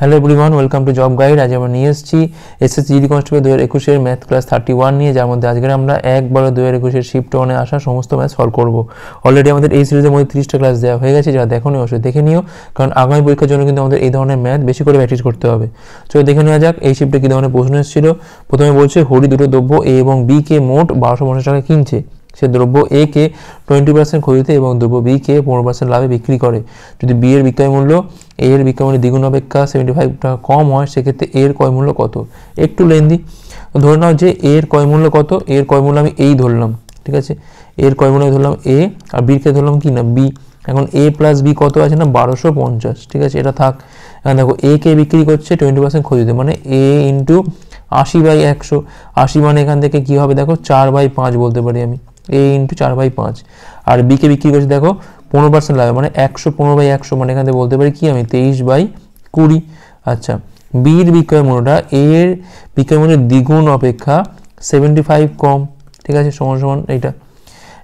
hello everyone welcome to job guide আজ আমরা নিয়ে এসেছি এসএসসি জিডি কনস্টেবল দু হাজার একুশের ম্যাথ ক্লাস থার্টি ওয়ান নিয়ে যার মধ্যে আজকে আমরা একবারে দু হাজার একুশের শিফট ওয়ানে আসা সমস্ত ম্যাথ সলভ করব অলরেডি আমাদের এই সিরিজের মধ্যে তিরিশটা ক্লাস দেওয়া হয়ে গেছে যারা দেখো অবশ্যই দেখে নিও কারণ আগামী পরীক্ষার জন্য কিন্তু আমাদের এই ধরনের ম্যাথ বেশি করে প্র্যাকটিস করতে হবে চলো দেখে নেওয়া যাক এই শিফটে কী ধরনের প্রশ্ন এসেছিল প্রথমে বলছে হরি দুটো দ্রব্য এ এবং বি কে মোট বারোশো পঞ্চাশ টাকা কিনছে সে দ্রব্য এ কে টোয়েন্টি পার্সেন্ট ক্ষতিতে এবং দ্রব্য বি কে পনেরো পার্সেন্ট লাভে বিক্রি করে যদি বি এর বিক্রয় মূল্য এ এর বিক্রয় মূল্য দ্বিগুণ অপেক্ষা সেভেন্টি ফাইভ কম হয় সেক্ষেত্রে এর কয় মূল্য কত একটু লেন্দি ধরে নাও যে এর কয় মূল্য কত এর কয় মূল্য আমি এই ধরলাম ঠিক আছে এর কয় মূল্য ধরলাম এ আর বির কে ধরলাম কি না বি এখন এ প্লাস বি কত আছে না বারোশো পঞ্চাশ ঠিক আছে এটা থাক দেখো এ কে বিক্রি করছে টোয়েন্টি পার্সেন্ট ক্ষতিতে মানে এ ইন্টু আশি বাই একশো আশি মানে এখান থেকে কী হবে দেখো চার বাই পাঁচ বলতে পারি আমি এ ইন্টু চার বাই পাঁচ আর বিকে বিক্রি করেছে দেখো পনেরো পার্সেন্ট লাভ মানে একশো পনেরো বাই একশো মানে এখান থেকে বলতে পারি কি আমি তেইশ বাই কুড়ি আচ্ছা বির বিক্রয় মূল্যটা এর বিক্রয় মূল্যের দ্বিগুণ অপেক্ষা সেভেন্টি ফাইভ কম ঠিক আছে সমান সমান এইটা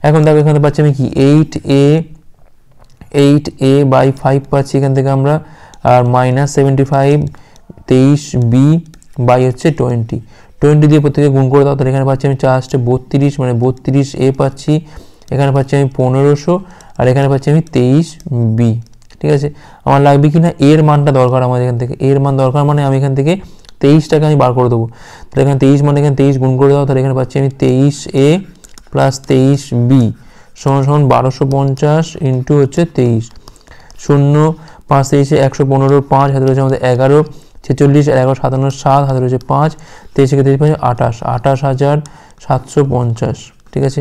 এখন দেখো এখানে পাচ্ছি আমি কি এইট এ এইট এ বাই ফাইভ পাচ্ছি এখান থেকে আমরা আর মাইনাস সেভেন্টি ফাইভ তেইশ বি বাই হচ্ছে টোয়েন্টি টোয়েন্টি দিয়ে প্রত্যেকে গুণ করে দাও তাহলে এখানে পাচ্ছি আমি চারটে বত্রিশ মানে বত্রিশ এ পাচ্ছি এখানে পাচ্ছি আমি পনেরোশো আর এখানে পাচ্ছি আমি তেইশ বি ঠিক আছে আমার লাগবে কি না এর মানটা দরকার আমাদের এখান থেকে এর মান দরকার মানে আমি এখান থেকে তেইশটাকে আমি বার করে দেবো তাহলে এখানে তেইশ মানে এখানে তেইশ গুণ করে দাও তাহলে এখানে পাচ্ছি আমি তেইশ এ প্লাস তেইশ বি সমান সমান বারোশো পঞ্চাশ ইন্টু হচ্ছে তেইশ শূন্য পাঁচ তেইশে একশো পনেরো পাঁচ হাতে রয়েছে আমাদের এগারো ছেচল্লিশ এগারো সাতান্ন সাত হাজার হচ্ছে পাঁচ তেইশ থেকে তেইশ পাঁচ আঠাশ আঠাশ হাজার সাতশো পঞ্চাশ ঠিক আছে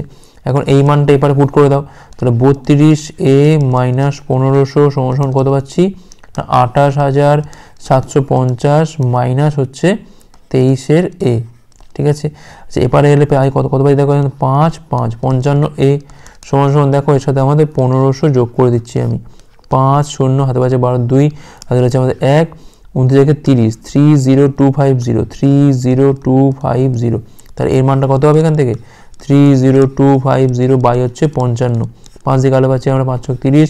এখন এই মানটা এপারে পুট করে দাও তাহলে বত্রিশ এ মাইনাস পনেরোশো সমসমান কত পাচ্ছি আঠাশ হাজার সাতশো পঞ্চাশ মাইনাস হচ্ছে তেইশের এ ঠিক আছে আচ্ছা এপারে এলে আয় কত কত পাচ্ছি দেখো পাঁচ পাঁচ পঞ্চান্ন এ সমান সমান দেখো এর সাথে আমাদের পনেরোশো যোগ করে দিচ্ছি আমি পাঁচ শূন্য হাতে পাচ্ছে বারো দুই হাতে রয়েছে আমাদের এক উনত্রিশ একে তিরিশ three zero two five zero three zero two five zero তাহলে এর মানটা কত হবে এখান থেকে three zero two five zero by হচ্ছে পঞ্চান্ন পাঁচ দিয়ে কালো পাচ্ছি আমরা পাঁচশো তিরিশ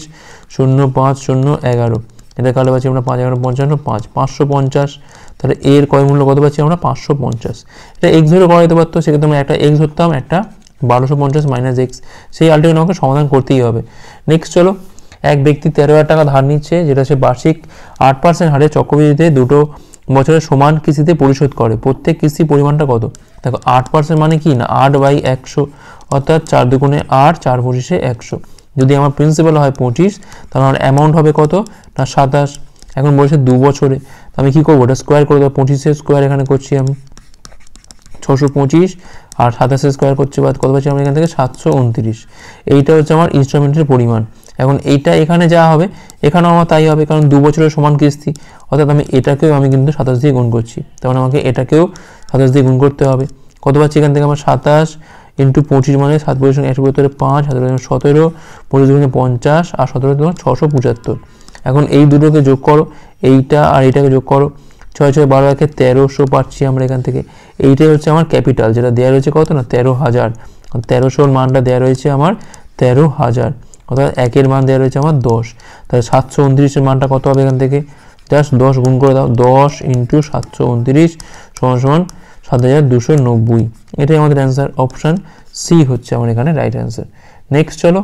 শূন্য পাঁচ শূন্য এগারো এটা কালো পাচ্ছি আমরা পাঁচ এগারো পঞ্চান্ন পাঁচ পাঁচশো পঞ্চাশ তাহলে এর কয় মূল্য কত পাচ্ছি আমরা পাঁচশো পঞ্চাশ এটা এক্স ধরে করা যেতে পারতো সেক্ষেত্রে আমরা একটা এক্স ধরতাম একটা বারোশো পঞ্চাশ মাইনাস এক্স সেই আলটিমেট আমাকে সমাধান করতেই হবে নেক্সট চলো এক ব্যক্তি তেরো হাজার টাকা ধার নিচ্ছে যেটা সে বার্ষিক আট পার্সেন্ট হারে চক্রবৃদ্ধিতে দুটো বছরের সমান কিস্তিতে পরিশোধ করে প্রত্যেক কিস্তি পরিমাণটা কত দেখো আট পার্সেন্ট মানে কি না আট বাই একশো অর্থাৎ চার দুগুণে আট চার পঁচিশে একশো যদি আমার প্রিন্সিপাল হয় পঁচিশ তাহলে আমার অ্যামাউন্ট হবে কত না সাতাশ এখন বলছে দু বছরে আমি কী করবো ওটা স্কোয়ার করে দেবো পঁচিশে স্কোয়ার এখানে করছি আমি ছশো পঁচিশ আর সাতাশে স্কোয়ার করছি বা কত পাচ্ছি আমি এখান থেকে সাতশো উনত্রিশ এইটা হচ্ছে আমার ইনস্টলমেন্টের পরিমাণ এখন এইটা এখানে যা হবে এখানেও আমার তাই হবে কারণ দু বছরের সমান কিস্তি অর্থাৎ আমি এটাকেও আমি কিন্তু সাতাশ দিয়ে গুণ করছি তখন মানে আমাকে এটাকেও সাতাশ দিয়ে গুণ করতে হবে কত পাচ্ছি এখান থেকে আমার সাতাশ ইন্টু পঁচিশ মানে সাত পঁচিশ একশো পঁচাত্তরে পাঁচ সতেরো সতেরো পঁচিশ দুগুণে পঞ্চাশ আর সতেরো তোমার ছশো পঁচাত্তর এখন এই দুটোকে যোগ করো এইটা আর এইটাকে যোগ করো ছয় ছয় বারো একে তেরোশো পাচ্ছি আমরা এখান থেকে এইটাই হচ্ছে আমার ক্যাপিটাল যেটা দেওয়া রয়েছে কত না তেরো হাজার তেরোশোর মানটা দেওয়া রয়েছে আমার তেরো হাজার অর্থাৎ একের মান দেওয়া রয়েছে আমার দশ তাহলে সাতশো উনত্রিশের মানটা কত হবে এখান থেকে জাস্ট দশ গুণ করে দাও দশ ইন্টু সাতশো উনত্রিশ সমান সমান সাত হাজার দুশো নব্বই এটাই আমাদের অ্যান্সার অপশান সি হচ্ছে আমার এখানে রাইট অ্যান্সার নেক্সট চলো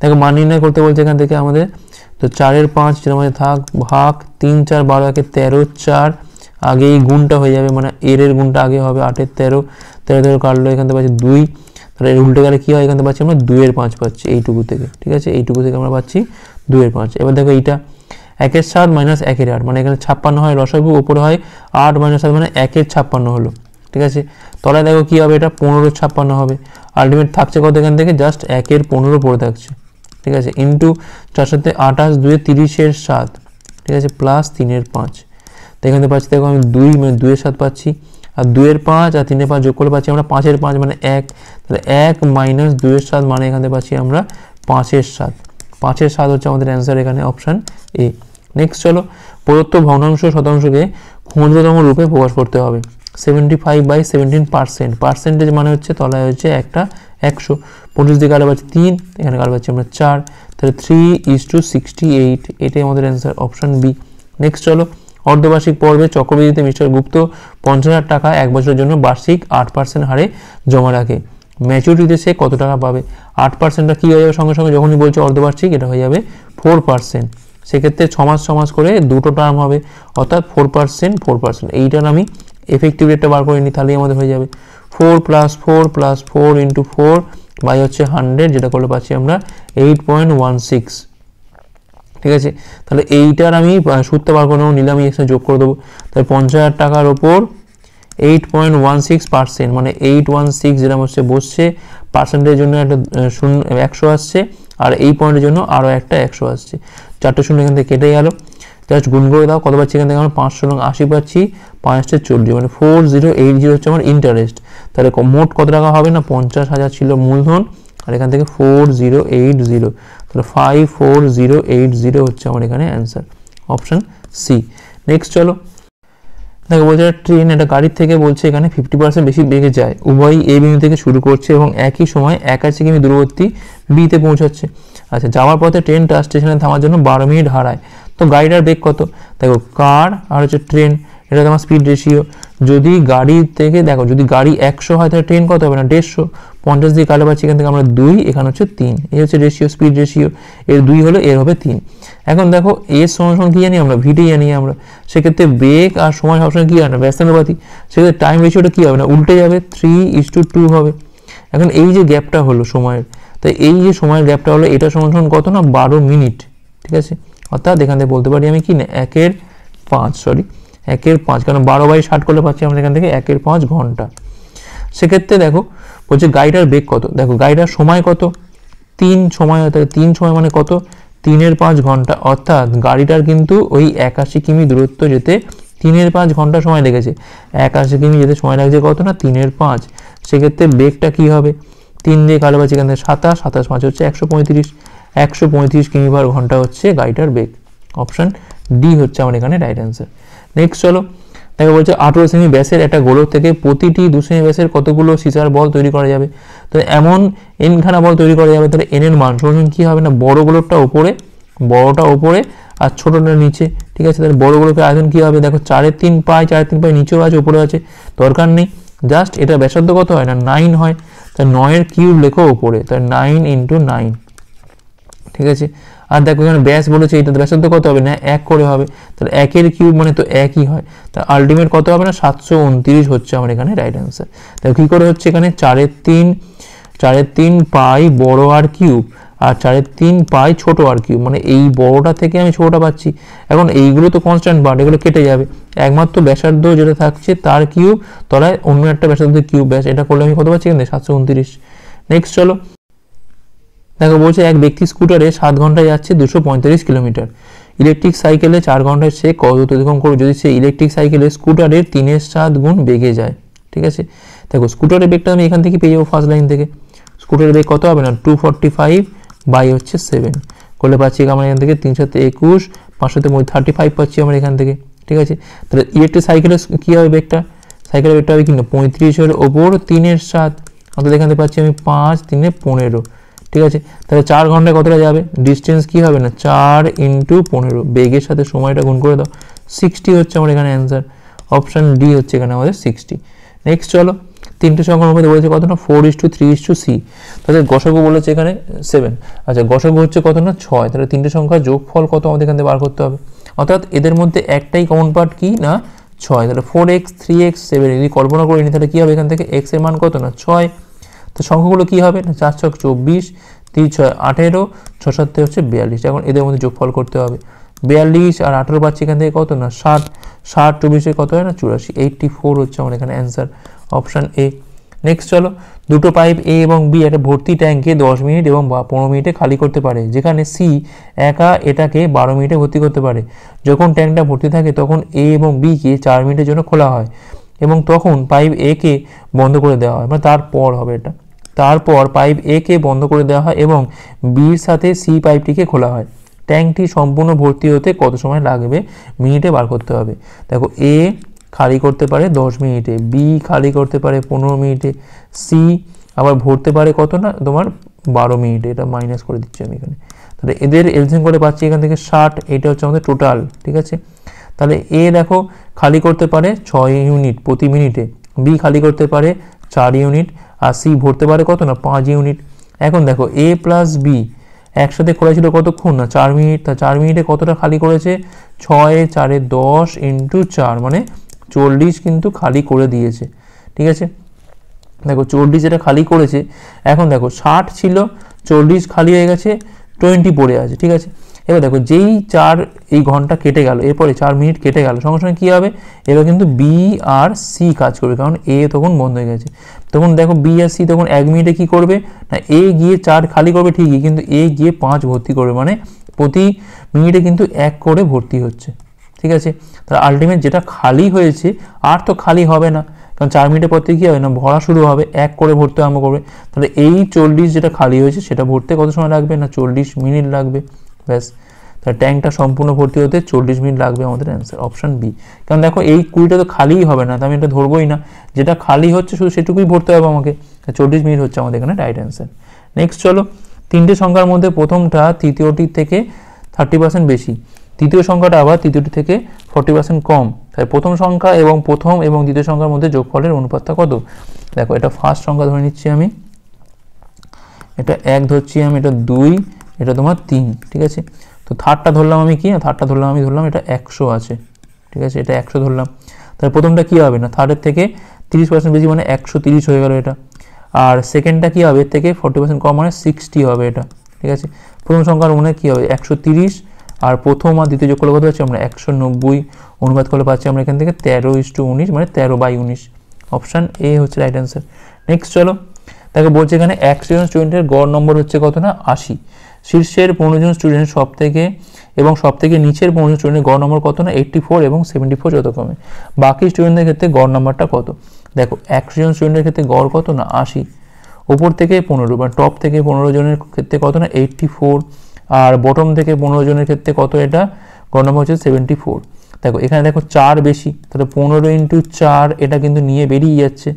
দেখো মান নির্ণয় করতে বলছে এখান থেকে আমাদের তো চারের পাঁচ যেটা থাক ভাগ তিন চার বারো একে তেরো চার আগে এই গুণটা হয়ে যাবে মানে এর এর গুণটা আগে হবে আটের তেরো তেরো তেরো কাটলো এখান থেকে পাচ্ছি দুই তাহলে এর উল্টে গেলে কী হয় এখান থেকে পাচ্ছি আমরা দুয়ের পাঁচ পাচ্ছি এইটুকু থেকে ঠিক আছে এইটুকু থেকে আমরা পাচ্ছি দুয়ের পাঁচ এবার দেখো এইটা একের সাত মাইনাস একের আট মানে এখানে ছাপ্পান্ন হয় রসভু ওপরে হয় আট মাইনাস সাত মানে একের ছাপ্পান্ন হলো ঠিক আছে তলায় দেখো কী হবে এটা পনেরো ছাপ্পান্ন হবে আলটিমেট থাকছে কত এখান থেকে জাস্ট একের পনেরো পড়ে থাকছে ঠিক আছে ইন্টু চার সাথে আঠাশ দুয়ে তিরিশের সাত ঠিক আছে প্লাস তিনের পাঁচ তো এখান থেকে পাচ্ছি দেখো আমি দুই মানে দুয়ের সাত পাচ্ছি আর দুয়ের পাঁচ আর তিনের পাঁচ যোগ করে পাচ্ছি আমরা পাঁচের পাঁচ মানে এক তাহলে এক মাইনাস দুয়ের সাত মানে এখানে পাচ্ছি আমরা পাঁচের সাত পাঁচের সাত হচ্ছে আমাদের অ্যান্সার এখানে অপশান এ নেক্সট চলো প্রদত্ত ভগ্নাংশ শতাংশকে ক্ষুদ্রতম রূপে প্রকাশ করতে হবে seventy five by seventeen percent percentage মানে হচ্ছে তলায় হচ্ছে একটা একশো পঁচিশ দিকে আলো পাচ্ছি তিন এখানে আলো পাচ্ছি আমরা চার তাহলে three is to sixty eight এটাই আমাদের অ্যান্সার অপশান বি নেক্সট চলো অর্ধবার্ষিক পর্বে চক্রবৃদ্ধিতে মিস্টার গুপ্ত পঞ্চাশ হাজার টাকা এক বছরের জন্য বার্ষিক আট পার্সেন্ট হারে জমা রাখে ম্যাচুরিটিতে সে কত টাকা পাবে আট পার্সেন্টটা কী হয়ে যাবে সঙ্গে সঙ্গে যখনই বলছে অর্ধবার্ষিক এটা হয়ে যাবে ফোর পার্সেন্ট সেক্ষেত্রে ছমাস ছমাস করে দুটো টার্ম হবে অর্থাৎ ফোর পার্সেন্ট ফোর পার্সেন্ট এইটার আমি এফেক্টিভ রেটটা বার করে নিই তাহলেই আমাদের হয়ে যাবে four plus four plus four into four by হচ্ছে হান্ড্রেড যেটা করলে পাচ্ছি আমরা এইট পয়েন্ট ওয়ান সিক্স ঠিক আছে তাহলে এইটার আমি সুদটা পারবো না নেবো নিলে আমি এক্সট্রা যোগ করে দেবো তাহলে পঞ্চাশ হাজার টাকার ওপর eight point one six percent মানে এইট ওয়ান সিক্স যেরকম হচ্ছে বসছে পার্সেন্টের জন্য একটা শূন্য একশো আসছে আর এই পয়েন্টের জন্য আরও একটা একশো আসছে চারটে শূন্য এখান থেকে কেটে গেল জাস্ট গুণ করে দাও কত পাচ্ছি এখান থেকে আমার পাঁচশো নং আশি পাচ্ছি পাঁচটা চল্লিশ মানে ফোর জিরো এইট জিরো হচ্ছে আমার ইন্টারেস্ট তাহলে মোট কত টাকা হবে না পঞ্চাশ হাজার ছিল মূলধন আর এখান থেকে ফোর জিরো এইট জিরো তাহলে five four zero eight zero হচ্ছে আমার এখানে অ্যান্সার অপশান সি নেক্সট চলো দেখো বলছে ট্রেন একটা গাড়ির থেকে বলছে এখানে ফিফটি পার্সেন্ট বেশি বেগে যায় উভয়ই এ বিন্দু থেকে শুরু করছে এবং একই সময় একাশি কিমি দূরবর্তী বিতে পৌঁছাচ্ছে আচ্ছা যাওয়ার পথে ট্রেনটা স্টেশনে থামার জন্য বারো মিনিট হারায় তো গাড়িটার বেগ কত দেখো কার আর হচ্ছে ট্রেন এটা তোমার স্পিড রেশিও যদি গাড়ি থেকে দেখো যদি গাড়ি একশো হয় তাহলে ট্রেন কত হবে না দেড়শো পঞ্চাশ দিয়ে কালো পাচ্ছি এখান থেকে আমরা দুই এখানে হচ্ছে তিন এই হচ্ছে রেশিও স্পিড রেশিও এর দুই হলো এর হবে তিন এখন দেখো এর সমান সমান কী জানি আমরা ভিটেই জানি আমরা সেক্ষেত্রে ব্রেক আর সময় সবসময় কী হয় না ব্যস্তানুপাতি সেক্ষেত্রে টাইম রেশিওটা কী হবে না উল্টে যাবে থ্রি ইস টু টু হবে এখন এই যে গ্যাপটা হলো সময়ের তাই এই যে সময়ের গ্যাপটা হলো এটা সমান কত না বারো মিনিট ঠিক আছে অর্থাৎ এখান থেকে বলতে পারি আমি কি না একের পাঁচ সরি একের পাঁচ কারণ বারো বাই ষাট করলে পাচ্ছি আমরা এখান থেকে একের পাঁচ ঘন্টা সেক্ষেত্রে দেখো বলছে গাড়িটার বেগ কত দেখো গাড়িটার সময় কত তিন সময় তাহলে তিন সময় মানে কত তিনের পাঁচ ঘন্টা অর্থাৎ গাড়িটার কিন্তু ওই একাশি কিমি দূরত্ব যেতে তিনের পাঁচ ঘন্টা সময় লেগেছে একাশি কিমি যেতে সময় লাগছে কত না তিনের পাঁচ সেক্ষেত্রে বেগটা কী হবে তিন দিয়ে কালো পাচ্ছি এখান থেকে সাতাশ সাতাশ পাঁচ হচ্ছে একশো পঁয়ত্রিশ একশো পঁয়ত্রিশ কিমি পার ঘন্টা হচ্ছে গাড়িটার বেগ অপশান ডি হচ্ছে আমার এখানে রাইট অ্যান্সার নেক্সট চলো দেখো বলছে আঠেরো সেমি ব্যাসের একটা গোলক থেকে প্রতিটি দু সেমি ব্যাসের কতগুলো সিসার বল তৈরি করা যাবে তো এমন এনখানা বল তৈরি করা যাবে তাহলে এন এর মান সমান কী হবে না বড় গোলকটা ওপরে বড়টা ওপরে আর ছোটোটা নিচে ঠিক আছে তাহলে বড় গোলকের আয়োজন কী হবে দেখো চারের তিন পায় চারের তিন পায় নিচেও আছে ওপরে আছে দরকার নেই জাস্ট এটা ব্যাসার্ধ কত হয় না নাইন হয় তাই নয়ের কিউব লেখো ওপরে তাই নাইন ইন্টু নাইন ঠিক আছে আর দেখো এখানে ব্যাস বলেছে এটা ব্যাসের তো কত হবে না এক করে হবে তাহলে একের কিউব মানে তো একই হয় তা আলটিমেট কত হবে না সাতশো উনত্রিশ হচ্ছে আমার এখানে রাইট অ্যান্সার তা কী করে হচ্ছে এখানে চারের তিন চারের তিন পাই বড় আর কিউব আর চারের তিন পাই ছোট আর কিউব মানে এই বড়টা থেকে আমি ছোটটা পাচ্ছি এখন এইগুলো তো কনস্ট্যান্ট বাট এগুলো কেটে যাবে একমাত্র ব্যাসার্ধ যেটা থাকছে তার কিউব তলায় অন্য একটা ব্যাসার্ধ কিউব ব্যাস এটা করলে আমি কত পাচ্ছি এখানে সাতশো উনত্রিশ নেক্সট চলো দেখো বলছে এক ব্যক্তি স্কুটারে সাত ঘন্টায় যাচ্ছে দুশো পঁয়তাল্লিশ কিলোমিটার ইলেকট্রিক সাইকেলে চার ঘন্টায় সে কত অতিক্রম করে যদি সে ইলেকট্রিক সাইকেলে স্কুটারের তিনের সাত গুণ বেগে যায় ঠিক আছে দেখো স্কুটারের বেগটা আমি এখান থেকে পেয়ে যাবো ফার্স্ট লাইন থেকে স্কুটারের বেগ কত হবে না টু ফর্টি ফাইভ বাই হচ্ছে সেভেন করলে পাচ্ছি আমার এখান থেকে তিন সাথে একুশ পাঁচশোতে মধ্যে থার্টি ফাইভ পাচ্ছি আমার এখান থেকে ঠিক আছে তাহলে ইলেকট্রিক সাইকেলের কী হবে বেগটা সাইকেলের বেগটা হবে কি না পঁয়ত্রিশের ওপর তিনের সাত অর্থাৎ এখান থেকে পাচ্ছি আমি পাঁচ তিনে পনেরো ঠিক আছে তাহলে চার ঘন্টায় কতটা যাবে ডিস্টেন্স কি হবে না চার ইন্টু পনেরো বেগের সাথে সময়টা গুণ করে দাও সিক্সটি হচ্ছে আমার এখানে অ্যান্সার অপশান ডি হচ্ছে এখানে আমাদের সিক্সটি নেক্সট চলো তিনটে সংখ্যার মধ্যে বলেছে কত না four is to three is to C তাহলে গসগো বলেছে এখানে সেভেন আচ্ছা গসগো হচ্ছে কত না ছয় তাহলে তিনটে সংখ্যার যোগফল কত আমাদের এখান থেকে বার করতে হবে অর্থাৎ এদের মধ্যে একটাই কমন পার্ট কি না ছয় তাহলে four x three x seven যদি কল্পনা করে তাহলে কী হবে এখান থেকে এক্সের মান কত না ছয় তো সংখ্যাগুলো কী হবে না চার ছক চব্বিশ তিন ছয় আঠেরো ছ সত্তর হচ্ছে বিয়াল্লিশ এখন এদের মধ্যে যোগফল করতে হবে বিয়াল্লিশ আর আঠেরো পাচ্ছি এখান থেকে কত না ষাট ষাট চব্বিশে কত হয় না চুরাশি এইটটি ফোর হচ্ছে আমার এখানে অ্যান্সার অপশান এ নেক্সট চলো দুটো পাইপ এ এবং বি একটা ভর্তি ট্যাঙ্কে দশ মিনিট এবং পনেরো মিনিটে খালি করতে পারে যেখানে সি একা এটাকে বারো মিনিটে ভর্তি করতে পারে যখন ট্যাঙ্কটা ভর্তি থাকে তখন এ এবং বিকে চার মিনিটের জন্য খোলা হয় এবং তখন পাইপ এ কে বন্ধ করে দেওয়া হয় মানে তারপর হবে এটা তারপর পাইপ এ কে বন্ধ করে দেওয়া হয় এবং বির সাথে সি পাইপটিকে খোলা হয় ট্যাঙ্কটি সম্পূর্ণ ভর্তি হতে কত সময় লাগবে মিনিটে বার করতে হবে দেখো এ খালি করতে পারে দশ মিনিটে বি খালি করতে পারে পনেরো মিনিটে সি আবার ভরতে পারে কত না তোমার বারো মিনিটে এটা মাইনাস করে দিচ্ছি আমি এখানে তাহলে এদের এলসিএম করে পাচ্ছি এখান থেকে ষাট এটা হচ্ছে আমাদের টোটাল ঠিক আছে তাহলে এ দেখো খালি করতে পারে ছয় ইউনিট প্রতি মিনিটে বি খালি করতে পারে চার ইউনিট আর সি ভরতে পারে কত না পাঁচ ইউনিট এখন দেখো এ প্লাস বি একসাথে খোলা ছিল কতক্ষণ না চার মিনিট তা চার মিনিটে কতটা খালি করেছে ছয় চারে দশ ইন্টু চার মানে চল্লিশ কিন্তু খালি করে দিয়েছে ঠিক আছে দেখো চল্লিশ যেটা খালি করেছে এখন দেখো ষাট ছিল চল্লিশ খালি হয়ে গেছে টোয়েন্টি পড়ে আছে ঠিক আছে এবার দেখো যেই চার এই ঘন্টা কেটে গেল এরপরে চার মিনিট কেটে গেল সঙ্গে সঙ্গে কী হবে এবার কিন্তু বি আর সি কাজ করবে কারণ এ তখন বন্ধ হয়ে গেছে তখন দেখো বি আর সি তখন এক মিনিটে কি করবে না এ গিয়ে চার খালি করবে ঠিকই কিন্তু এ গিয়ে পাঁচ ভর্তি করবে মানে প্রতি মিনিটে কিন্তু এক করে ভর্তি হচ্ছে ঠিক আছে তাহলে আলটিমেট যেটা খালি হয়েছে আর তো খালি হবে না কারণ চার মিনিটের পর থেকে কী হবে না ভরা শুরু হবে এক করে ভরতে আরম্ভ করবে তাহলে এই চল্লিশ যেটা খালি হয়েছে সেটা ভরতে কত সময় লাগবে না চল্লিশ মিনিট লাগবে ব্যাস তার ট্যাঙ্কটা সম্পূর্ণ ভর্তি হতে চল্লিশ মিনিট লাগবে আমাদের অ্যান্সার অপশান বি কারণ দেখো এই কুড়িটা তো খালিই হবে না তো আমি এটা ধরবোই না যেটা খালি হচ্ছে শুধু সেটুকুই ভরতে হবে আমাকে চল্লিশ মিনিট হচ্ছে আমাদের এখানে রাইট অ্যান্সার নেক্সট চলো তিনটে সংখ্যার মধ্যে প্রথমটা তৃতীয়টির থেকে থার্টি পার্সেন্ট বেশি তৃতীয় সংখ্যাটা আবার তৃতীয়টি থেকে ফর্টি পার্সেন্ট কম তাই প্রথম সংখ্যা এবং প্রথম এবং দ্বিতীয় সংখ্যার মধ্যে যোগফলের অনুপাতটা কত দেখো এটা ফার্স্ট সংখ্যা ধরে নিচ্ছি আমি এটা এক ধরছি আমি এটা দুই এটা তোমার তিন ঠিক আছে তো থার্ডটা ধরলাম আমি কি থার্ডটা হ্যাঁ, ধরলাম আমি ধরলাম এটা একশো আছে ঠিক আছে এটা একশো ধরলাম তাহলে প্রথমটা কী হবে না থার্ডের থেকে তিরিশ পার্সেন্ট বেশি মানে একশো তিরিশ হয়ে গেলো এটা আর সেকেন্ডটা কী হবে এর থেকে ফর্টি পার্সেন্ট কম মানে সিক্সটি হবে এটা ঠিক আছে প্রথম সংখ্যার মনে কী হবে একশো তিরিশ আর প্রথম আর দ্বিতীয় যোগ করলে কত পাচ্ছি আমরা একশো নব্বই অনুবাদ করলে পাচ্ছি আমরা এখান থেকে তেরো ইস টু উনিশ মানে তেরো বাই উনিশ অপশান এ হচ্ছে রাইট অ্যান্সার নেক্সট চলো তাকে বলছে এখানে এক স্টুডেন্ট স্টুডেন্টের গড় নম্বর হচ্ছে কত না আশি শীর্ষের পনেরো জন স্টুডেন্ট সব থেকে এবং সব থেকে নিচের পনেরো জন স্টুডেন্টের গড় নম্বর কত না এইট্টি ফোর এবং সেভেন্টি ফোর যথাক্রমে বাকি স্টুডেন্টদের ক্ষেত্রে গড় নম্বরটা কত দেখো একশো জন স্টুডেন্টের ক্ষেত্রে গড় কত না আশি ওপর থেকে পনেরো মানে টপ থেকে পনেরো জনের ক্ষেত্রে কত না এইটটি ফোর আর বটম থেকে পনেরো জনের ক্ষেত্রে কত এটা গড় নম্বর হচ্ছে সেভেন্টি ফোর দেখো এখানে দেখো চার বেশি তাহলে পনেরো ইন্টু চার এটা কিন্তু নিয়ে বেরিয়ে যাচ্ছে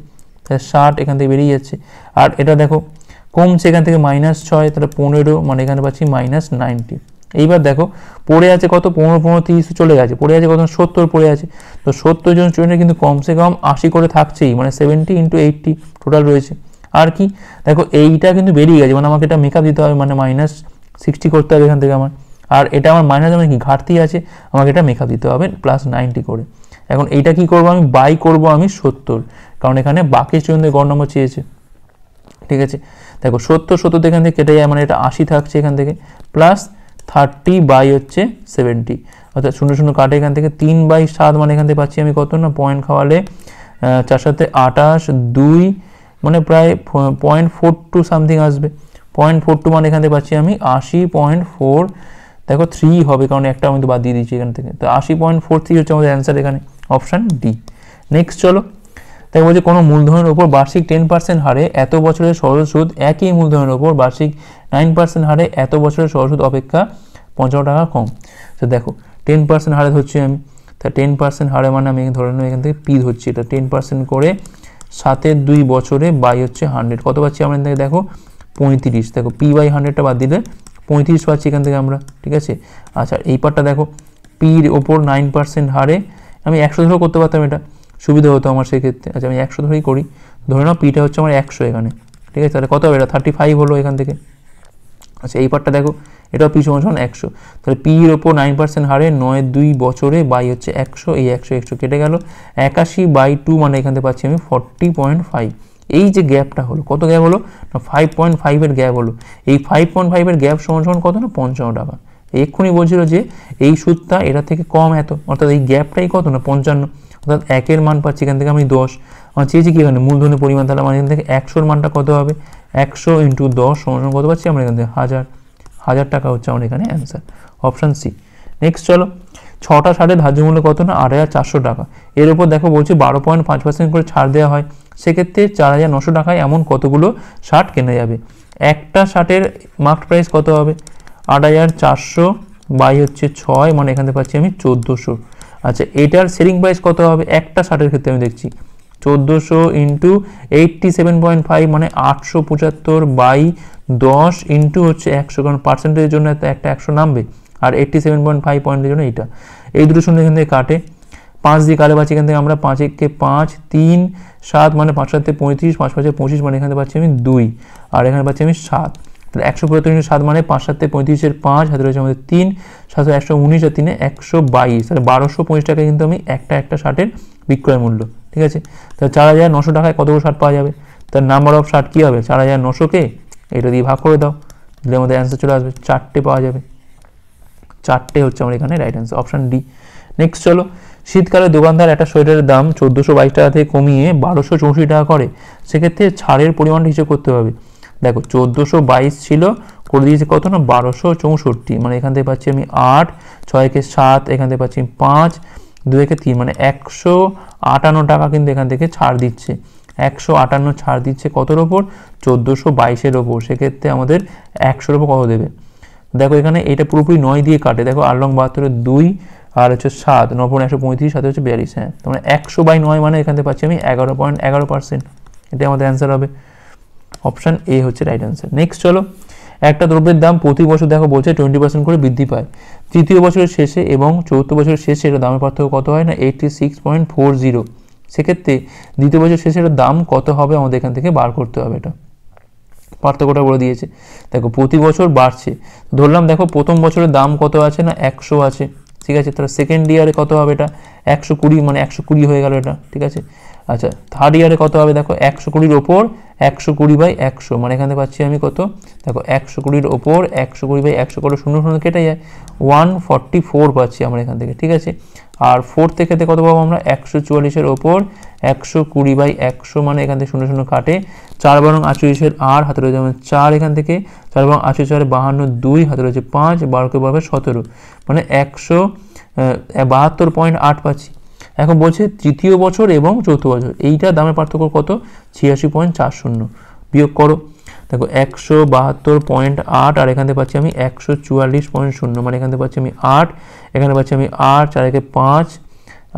ষাট এখান থেকে বেরিয়ে যাচ্ছে আর এটা দেখো কমছে এখান থেকে মাইনাস ছয় তাহলে পনেরো মানে এখানে পাচ্ছি মাইনাস নাইনটি এইবার দেখো পড়ে আছে কত পনেরো পনেরো তিরিশে চলে গেছে পড়ে আছে কত সত্তর পড়ে আছে তো সত্তর জন স্টুডেন্টের কিন্তু কমসে কম আশি করে থাকছেই মানে সেভেন্টি ইন্টু এইটটি টোটাল রয়েছে আর কি দেখো এইটা কিন্তু বেরিয়ে গেছে মানে আমাকে এটা মেকআপ দিতে হবে মানে মাইনাস সিক্সটি করতে হবে এখান থেকে আমার আর এটা আমার মাইনাস আমার কি ঘাটতি আছে আমাকে এটা মেকআপ দিতে হবে প্লাস নাইনটি করে এখন এইটা কি করব আমি বাই করব আমি সত্তর কারণ এখানে বাকি স্টুডেন্টদের গড় নম্বর চেয়েছে ঠিক আছে দেখো সত্তর সত্তর এখান থেকে কেটে যায় মানে এটা আশি থাকছে এখান থেকে প্লাস থার্টি বাই হচ্ছে সেভেন্টি অর্থাৎ শূন্য শূন্য কাটে এখান থেকে তিন বাই সাত মানে এখান থেকে পাচ্ছি আমি কত না পয়েন্ট খাওয়ালে চার সাথে আটাশ দুই মানে প্রায় পয়েন্ট ফোর টু সামথিং আসবে পয়েন্ট ফোর টু মানে এখান থেকে পাচ্ছি আমি আশি পয়েন্ট ফোর দেখো থ্রি হবে কারণ একটা আমি তো বাদ দিয়ে দিচ্ছি এখান থেকে তো আশি পয়েন্ট ফোর থ্রি হচ্ছে আমাদের অ্যান্সার এখানে অপশান ডি নেক্সট চলো তাই বলছে কোনো মূলধনের ওপর বার্ষিক টেন পার্সেন্ট হারে এত বছরের সরল সুদ একই মূলধনের ওপর বার্ষিক নাইন পার্সেন্ট হারে এত বছরের সরল সুদ অপেক্ষা পঞ্চাশ টাকা কম তো দেখো টেন পার্সেন্ট হারে ধরছি আমি তা টেন পার্সেন্ট হারে মানে আমি ধরে নেব এখান থেকে পি ধরছি এটা টেন পার্সেন্ট করে সাতের দুই বছরে বাই হচ্ছে হান্ড্রেড কত পাচ্ছি আমরা এখান থেকে দেখো পঁয়ত্রিশ দেখো পি বাই হান্ড্রেডটা বাদ দিলে পঁয়ত্রিশ পাচ্ছি এখান থেকে আমরা ঠিক আছে আচ্ছা এই পারটা দেখো পির ওপর নাইন পার্সেন্ট হারে আমি একশো ধরো করতে পারতাম এটা সুবিধা হতো আমার সেক্ষেত্রে আচ্ছা আমি একশো ধরেই করি ধরে নাও পিটা হচ্ছে আমার একশো এখানে ঠিক আছে তাহলে কত হবে এটা থার্টি ফাইভ হলো এখান থেকে আচ্ছা এই পার্টটা দেখো এটাও পি সমান সমান একশো তাহলে পির ওপর নাইন পার্সেন্ট হারে নয় দুই বছরে বাই হচ্ছে একশো এই একশো একশো কেটে গেল একাশি বাই টু মানে এখান থেকে পাচ্ছি আমি ফর্টি পয়েন্ট ফাইভ এই যে গ্যাপটা হলো কত গ্যাপ হলো না ফাইভ পয়েন্ট ফাইভের গ্যাপ হলো এই ফাইভ পয়েন্ট ফাইভের গ্যাপ সমান সমান কত না পঞ্চান্ন টাকা এক্ষুনি বলছিল যে এই সুদটা এটা থেকে কম এত অর্থাৎ এই গ্যাপটাই কত না পঞ্চান্ন অর্থাৎ একের মান পাচ্ছি এখান থেকে আমি দশ আমার চেয়েছি কি এখানে মূলধনের পরিমাণ তাহলে আমার এখান থেকে একশোর মানটা কত হবে একশো ইন্টু দশ সমান কত পাচ্ছি আমরা এখান থেকে হাজার হাজার টাকা হচ্ছে আমার এখানে অ্যান্সার অপশান সি নেক্সট চলো ছটা ষাটের ধার্য মূল্য কত না আট হাজার চারশো টাকা এর উপর দেখো বলছে বারো পয়েন্ট পাঁচ পার্সেন্ট করে ছাড় দেওয়া হয় সেক্ষেত্রে চার হাজার নশো টাকায় এমন কতগুলো শার্ট কেনা যাবে একটা শার্টের মার্কড প্রাইস কত হবে আট হাজার চারশো বাই হচ্ছে ছয় মানে এখান থেকে পাচ্ছি আমি চোদ্দোশো আচ্ছা এটার সেলিং প্রাইস কত হবে একটা শার্টের ক্ষেত্রে আমি দেখছি চোদ্দোশো into eighty seven point five মানে আটশো পঁচাত্তর বাই দশ ইন্টু হচ্ছে একশো কারণ পার্সেন্টেজের জন্য একটা একশো নামবে আর এইটটি সেভেন পয়েন্ট ফাইভ পয়েন্টের জন্য এইটা এই দুটো শূন্য এখান থেকে কাটে পাঁচ দিয়ে কালে পাচ্ছি এখান থেকে আমরা পাঁচ এককে পাঁচ তিন সাত মানে পাঁচ সাতে পঁয়ত্রিশ পাঁচ পাঁচে পঁচিশ মানে এখানে পাচ্ছি আমি দুই আর এখানে পাচ্ছি আমি সাত তাহলে একশো পঁয়তাল্লিশ তিনশো সাত মানে পাঁচ সাতে পঁয়ত্রিশের পাঁচ হাতে রয়েছে আমাদের তিন সাত একশো উনিশ আর তিনে একশো বাইশ তাহলে বারোশো পঁচিশ টাকায় কিন্তু আমি একটা একটা শার্টের বিক্রয় মূল্য ঠিক আছে তাহলে চার হাজার নশো টাকায় কতগুলো শার্ট পাওয়া যাবে তার নাম্বার অফ শার্ট কী হবে চার হাজার নশোকে এটা দিয়ে ভাগ করে দাও দিলে আমাদের অ্যান্সার চলে আসবে চারটে পাওয়া যাবে চারটে হচ্ছে আমার এখানে right answer option D next চলো শীতকালে দোকানদার একটা সোয়েটারের দাম চোদ্দোশো বাইশ টাকা থেকে কমিয়ে বারোশো চৌষট্টি টাকা করে সেক্ষেত্রে ছাড়ের পরিমাণটা হিসেব করতে হবে দেখো চোদ্দোশো বাইশ ছিল করে দিয়েছে কত না বারোশো চৌষট্টি মানে এখান থেকে পাচ্ছি আমি আট ছয়কে সাত এখান থেকে পাচ্ছি পাঁচ দুয়েকে তিন মানে একশো আটান্ন টাকা কিন্তু এখান থেকে ছাড় দিচ্ছে একশো আটান্ন ছাড় দিচ্ছে কতর ওপর চোদ্দোশো বাইশের ওপর সেক্ষেত্রে আমাদের একশোর ওপর কত দেবে দেখো এখানে এটা পুরোপুরি নয় দিয়ে কাটে দেখো আট লং বাহাত্তরের দুই আর হচ্ছে সাত ন একশো পঁয়ত্রিশ সাথে হচ্ছে বিয়াল্লিশ হ্যাঁ মানে একশো বাই নয় মানে এখান থেকে পাচ্ছি আমি এগারো পয়েন্ট এগারো পার্সেন্ট এটাই আমাদের অ্যান্সার হবে অপশান এ হচ্ছে রাইট অ্যান্সার নেক্সট চলো একটা দ্রব্যের দাম প্রতি বছর দেখো বলছে টোয়েন্টি পার্সেন্ট করে বৃদ্ধি পায় তৃতীয় বছরের শেষে এবং চৌদ্দ বছরের শেষে এটা দামের পার্থক্য কত হয় না eighty six point four zero সেক্ষেত্রে দ্বিতীয় বছর শেষে এটার দাম কত হবে আমাদের এখান থেকে বার করতে হবে এটা পার্থক্যটা বলে দিয়েছে দেখো প্রতি বছর বাড়ছে ধরলাম দেখো প্রথম বছরের দাম কত আছে না একশো আছে ঠিক আছে তাহলে সেকেন্ড ইয়ারে কত হবে এটা একশো কুড়ি মানে একশো কুড়ি হয়ে গেল এটা ঠিক আছে আচ্ছা থার্ড ইয়ারে কত হবে দেখো একশো কুড়ির ওপর একশো কুড়ি বাই একশো মানে এখানে পাচ্ছি আমি কত দেখো একশো কুড়ির ওপর একশো কুড়ি বাই একশো করে শূন্য শূন্য কেটে যায় ওয়ান ফর্টি ফোর পাচ্ছি আমরা এখান থেকে ঠিক আছে আর ফোর থেকে কত পাবো আমরা একশো চুয়াল্লিশের ওপর একশো কুড়ি বাই একশো মানে এখান থেকে শূন্য শূন্য কাটে চার বারং আটচল্লিশের আর হাতে রয়েছে যেমন চার এখান থেকে চার বারং আটচল্লিশ চার বাহান্ন দুই হাতে রয়েছে পাঁচ বারোকে পাবে সতেরো মানে একশো বাহাত্তর পয়েন্ট আট পাচ্ছি এখন বলছে তৃতীয় বছর এবং চতুর্থ বছর এইটা দামের পার্থক্য কত ছিয়াশি পয়েন্ট চার শূন্য বিয়োগ করো দেখো একশো বাহাত্তর পয়েন্ট আট আর এখান থেকে পাচ্ছি আমি একশো চুয়াল্লিশ পয়েন্ট শূন্য মানে এখান থেকে পাচ্ছি আমি আট এখানে পাচ্ছি আমি আট চার একে পাঁচ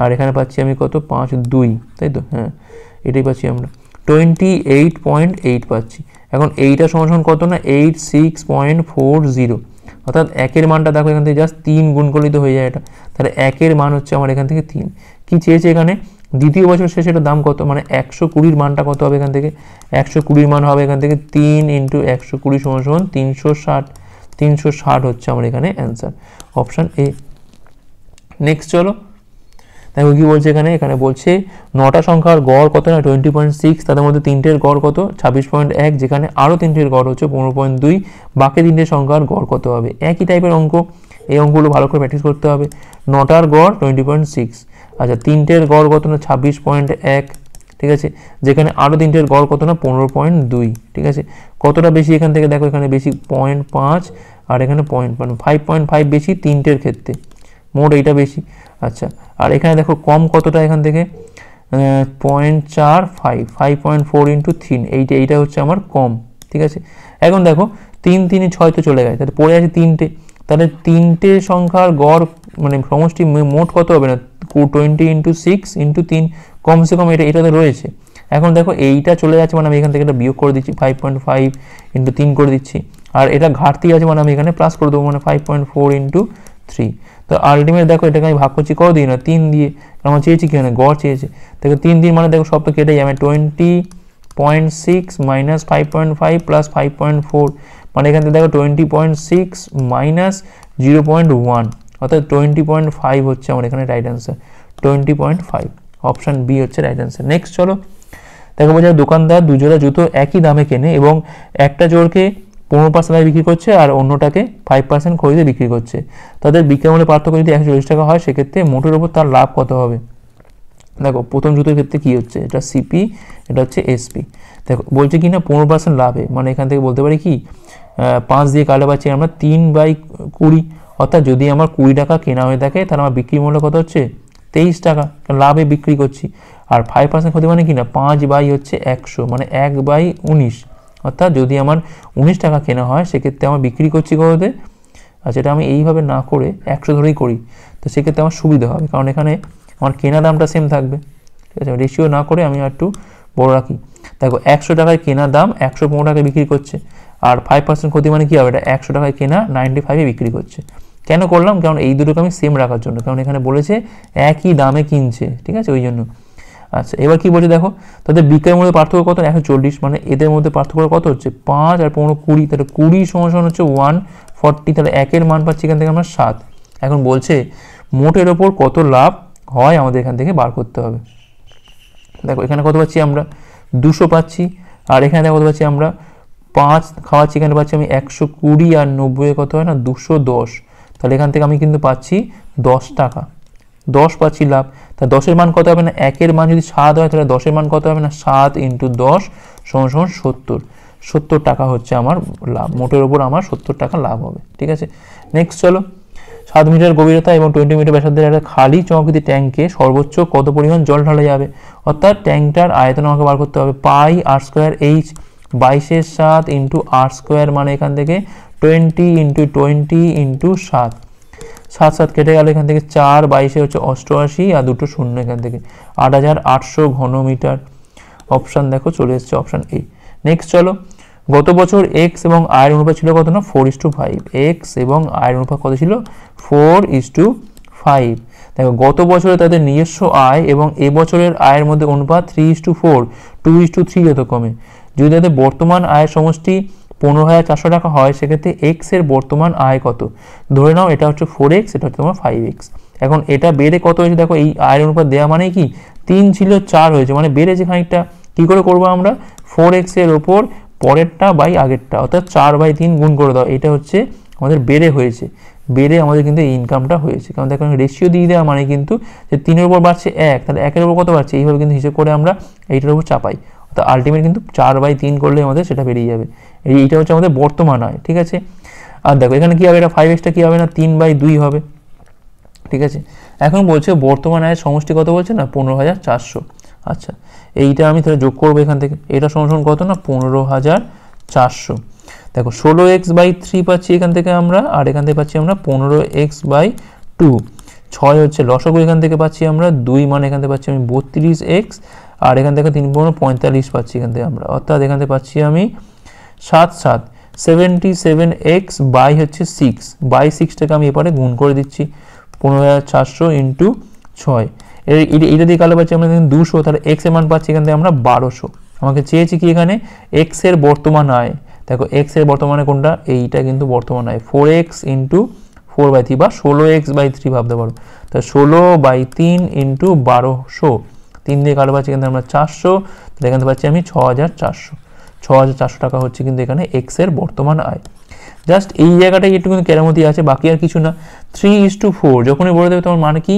আর এখানে পাচ্ছি আমি কত পাঁচ দুই তাই তো হ্যাঁ এটাই পাচ্ছি আমরা টোয়েন্টি এইট পয়েন্ট এইট পাচ্ছি এখন এইটা সমান কত না eight six point four zero অর্থাৎ একের মানটা দেখো এখান থেকে জাস্ট তিন গুণ করলেই হয়ে যায় এটা তাহলে একের মান হচ্ছে আমার এখান থেকে তিন কি চেয়েছে এখানে দ্বিতীয় বছর শেষে এটার দাম কত মানে একশো কুড়ির মানটা কত হবে এখান থেকে একশো কুড়ির মান হবে এখান থেকে তিন ইন্টু একশো কুড়ি সমান সমান তিনশো ষাট তিনশো ষাট হচ্ছে আমার এখানে অ্যান্সার অপশান এ নেক্সট চলো দেখো কি বলছে এখানে এখানে বলছে নটা সংখ্যার গড় কত না টোয়েন্টি পয়েন্ট সিক্স তাদের মধ্যে তিনটের গড় কত ছাব্বিশ পয়েন্ট এক যেখানে আরও তিনটের গড় হচ্ছে পনেরো পয়েন্ট দুই বাকি তিনটের সংখ্যার গড় কত হবে একই টাইপের অঙ্ক এই অঙ্কগুলো ভালো করে প্র্যাকটিস করতে হবে নটার গড় টোয়েন্টি পয়েন্ট সিক্স আচ্ছা তিনটের গড় কত না ছাব্বিশ পয়েন্ট এক ঠিক আছে যেখানে আরও তিনটের গড় কত না পনেরো পয়েন্ট দুই ঠিক আছে কতটা বেশি এখান থেকে দেখো এখানে বেশি পয়েন্ট পাঁচ আর এখানে point point five point five বেশি তিনটের ক্ষেত্রে মোট এইটা বেশি আচ্ছা আর এখানে দেখো কম কতটা এখান থেকে পয়েন্ট চার five five point four into three এইটা এইটা হচ্ছে আমার কম ঠিক আছে এখন দেখো তিন তিনে ছয় তো চলে গেছে তাহলে পড়ে আছে তিনটে তাহলে তিনটে সংখ্যার গড় মানে সমষ্টি মোট কত হবে না টোয়েন্টি ইন্টু সিক্স ইন্টু তিন কমসে কম এটা এটা তো রয়েছে এখন দেখো এইটা চলে যাচ্ছে মানে আমি এখান থেকে এটা বিয়োগ করে দিচ্ছি ফাইভ পয়েন্ট ফাইভ ইন্টু তিন করে দিচ্ছি আর এটা ঘাটতি আছে মানে আমি এখানে প্লাস করে দেবো মানে five point four into three তো আলটিমেট দেখো এটাকে আমি ভাগ করছি কত দিন না তিন দিয়ে কারণ আমার মানে চেয়েছি কি গড় চেয়েছে দেখো তিন দিন মানে দেখো সব তো কেটে যাবে twenty point six minus five point five plus five point four মানে এখান থেকে দেখো twenty point six minus zero point one অর্থাৎ টোয়েন্টি পয়েন্ট ফাইভ হচ্ছে আমার এখানে right answer twenty point five option B হচ্ছে রাইট অ্যান্সার নেক্সট চলো দেখো বোঝা দোকানদার দুজোড়া জুতো একই দামে কেনে এবং একটা জোড়কে পনেরো পার্সেন্ট আয় বিক্রি করছে আর অন্যটাকে ফাইভ পার্সেন্ট খরিদে বিক্রি করছে তাদের বিক্রয়মূল্যের পার্থক্য যদি একশো চল্লিশ টাকা হয় সেক্ষেত্রে মোটের ওপর তার লাভ কত হবে দেখো প্রথম জুতোর ক্ষেত্রে কী হচ্ছে এটা সিপি এটা হচ্ছে এসপি দেখো বলছে কি না পনেরো পার্সেন্ট লাভে মানে এখান থেকে বলতে পারি কি পাঁচ দিয়ে কালে পাচ্ছি আমরা তিন বাই কুড়ি অর্থাৎ যদি আমার কুড়ি টাকা কেনা হয়ে থাকে তাহলে আমার বিক্রি মূল্য কত হচ্ছে তেইশ টাকা লাভে বিক্রি করছি আর ফাইভ পার্সেন্ট ক্ষতি মানে কি না পাঁচ বাই হচ্ছে একশো মানে এক বাই উনিশ অর্থাৎ যদি আমার উনিশ টাকা কেনা হয় সেক্ষেত্রে আমার বিক্রি করছি কততে আর সেটা আমি এইভাবে না করে একশো ধরেই করি তো সেক্ষেত্রে আমার সুবিধা হবে কারণ এখানে আমার কেনা দামটা সেম থাকবে ঠিক আছে রেশিও না করে আমি একটু বড় রাখি দেখো একশো টাকায় কেনা দাম একশো পনেরো টাকায় বিক্রি করছে আর ফাইভ পার্সেন্ট ক্ষতি মানে কী হবে এটা একশো টাকায় কেনা নাইনটি ফাইভে বিক্রি করছে কেন করলাম কারণ এই দুটোকে আমি সেম রাখার জন্য কারণ এখানে বলেছে একই দামে কিনছে ঠিক আছে ওই জন্য আচ্ছা এবার কি বলছে দেখো তাদের বিক্রয়ের মধ্যে পার্থক্য কত একশো চল্লিশ মানে এদের মধ্যে পার্থক্য কত হচ্ছে পাঁচ আর পনেরো কুড়ি তাহলে কুড়ি সমান হচ্ছে ওয়ান ফর্টি তাহলে একের মান পাচ্ছি এখান থেকে আমরা সাত এখন বলছে মোটের ওপর কত লাভ হয় আমাদের এখান থেকে বার করতে হবে দেখো এখানে কত পাচ্ছি আমরা দুশো পাচ্ছি আর এখানে দেখো কত পাচ্ছি আমরা পাঁচ খাওয়াচ্ছি এখানে পাচ্ছি আমি একশো কুড়ি আর নব্বই কত হয় না দুশো দশ তাহলে এখান থেকে আমি কিন্তু পাচ্ছি দশ টাকা দশ পাচ্ছি লাভ তা দশের মান কত হবে না একের মান যদি সাত হয় তাহলে দশের মান কত হবে না সাত ইন্টু দশ সমান সমান সত্তর সত্তর টাকা হচ্ছে আমার লাভ মোটের ওপর আমার সত্তর টাকা লাভ হবে ঠিক আছে নেক্সট চলো সাত মিটার গভীরতা এবং টোয়েন্টি মিটার ব্যাসার্ধের একটা খালি চমকৃতি ট্যাঙ্কে সর্বোচ্চ কত পরিমাণ জল ঢালা যাবে অর্থাৎ ট্যাঙ্কটার আয়তন আমাকে বার করতে হবে পাই আর স্কোয়ার এইচ বাইশের সাত ইন্টু আর স্কোয়ার মানে এখান থেকে টোয়েন্টি ইন্টু টোয়েন্টি ইন্টু সাত সাত সাত কেটে গেল এখান থেকে চার বাইশে হচ্ছে অষ্টআশি আর দুটো শূন্য এখান থেকে আট হাজার আটশো ঘনমিটার অপশান দেখো চলে এসছে অপশান এ নেক্সট চলো গত বছর এক্স এবং আয়ের অনুপাত ছিল কত না four is to five x এবং আয়ের অনুপাত কত ছিল ফোর ইস টু ফাইভ দেখো গত বছরে তাদের নিজস্ব আয় এবং এবছরের আয়ের মধ্যে অনুপাত three is to four two is to three যত কমে যদি তাদের বর্তমান আয়ের সমষ্টি পনেরো হাজার চারশো টাকা হয় সেক্ষেত্রে এক্সের বর্তমান আয় কত ধরে নাও এটা হচ্ছে ফোর এক্স এটা হচ্ছে তোমার ফাইভ এক্স এখন এটা বেড়ে কত হয়েছে দেখো এই আয়ের অনুপাত দেওয়া মানে কি তিন ছিল চার হয়েছে মানে বেড়েছে খানিকটা কী করে করবো আমরা ফোর এক্সের ওপর পরেরটা বাই আগেরটা অর্থাৎ চার বাই তিন গুণ করে দাও এটা হচ্ছে আমাদের বেড়ে হয়েছে বেড়ে আমাদের কিন্তু এই ইনকামটা হয়েছে কারণ দেখো রেশিও দিয়ে দেওয়া মানে কিন্তু যে তিনের ওপর বাড়ছে এক তাহলে একের ওপর কত বাড়ছে এইভাবে কিন্তু হিসেব করে আমরা এইটার ওপর চাপাই অর্থাৎ আলটিমেট কিন্তু চার বাই তিন করলে আমাদের সেটা বেরিয়ে যাবে এইটা হচ্ছে আমাদের বর্তমান আয় ঠিক আছে আর দেখো এখানে কী হবে এটা ফাইভ এক্সটা কী হবে না তিন বাই দুই হবে ঠিক আছে এখন বলছে বর্তমান আয়ের সমষ্টি কত বলছে না পনেরো হাজার চারশো আচ্ছা এইটা আমি তাহলে যোগ করবো এখান থেকে এটা সমসন কত না পনেরো হাজার চারশো দেখো ষোলো এক্স বাই থ্রি পাচ্ছি এখান থেকে আমরা আর এখান থেকে পাচ্ছি আমরা পনেরো এক্স বাই টু ছয় হচ্ছে লসগু এখান থেকে পাচ্ছি আমরা দুই মানে এখান থেকে পাচ্ছি আমি বত্রিশ এক্স আর এখান থেকে তিন পনেরো পঁয়তাল্লিশ পাচ্ছি এখান থেকে আমরা অর্থাৎ এখান থেকে পাচ্ছি আমি সাত সাত সেভেন্টি সেভেন এক্স বাই হচ্ছে সিক্স বাই সিক্সটাকে আমি এপারে গুণ করে দিচ্ছি পনেরো হাজার চারশো ইন্টু ছয় এটা দিয়ে কালো পাচ্ছি আমরা দুশো তাহলে এক্স এর মান পাচ্ছি এখান থেকে আমরা বারোশো আমাকে চেয়েছি কি এখানে এক্সের বর্তমান আয় দেখো এক্সের বর্তমানে কোনটা এইটা কিন্তু বর্তমান আয় four x into four by three বা ষোলো এক্স বাই থ্রি ভাবতে পারো তা ষোলো বাই তিন ইন্টু বারোশো তিন দিয়ে কালো পাচ্ছি এখান আমরা চারশো তাহলে এখানে পাচ্ছি আমি ছ হাজার চারশো ছ টাকা হচ্ছে কিন্তু এখানে এক্সের বর্তমান আয় জাস্ট এই জায়গাটাই একটু কিন্তু কেরামতি আছে বাকি আর কিছু না থ্রি ইস টু ফোর যখনই বলে দেবে তোমার মানে কি